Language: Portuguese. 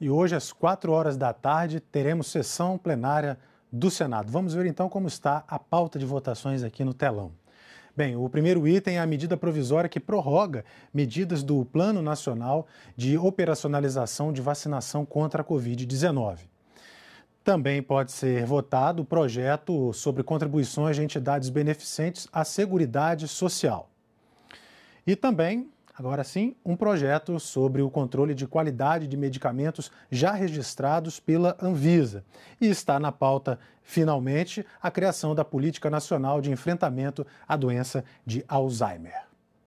e hoje, às 4 horas da tarde, teremos sessão plenária do Senado. Vamos ver então como está a pauta de votações aqui no telão. Bem, o primeiro item é a medida provisória que prorroga medidas do Plano Nacional de Operacionalização de Vacinação contra a Covid-19. Também pode ser votado o projeto sobre contribuições de entidades beneficentes à Seguridade Social. E também Agora sim, um projeto sobre o controle de qualidade de medicamentos já registrados pela Anvisa. E está na pauta, finalmente, a criação da Política Nacional de Enfrentamento à Doença de Alzheimer.